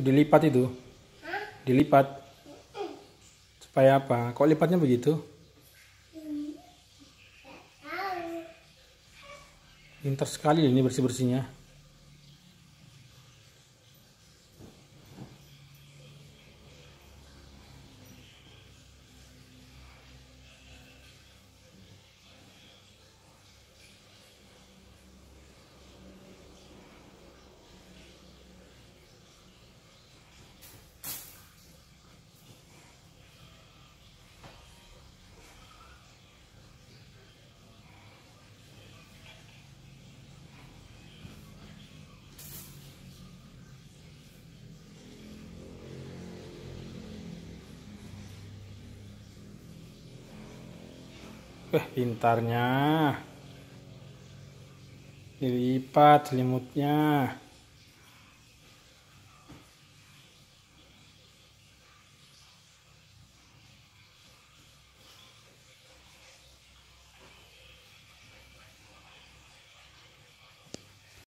dilipat itu dilipat supaya apa kok lipatnya begitu pintar sekali ini bersih bersihnya Wah, eh, pintarnya. Dilipat selimutnya.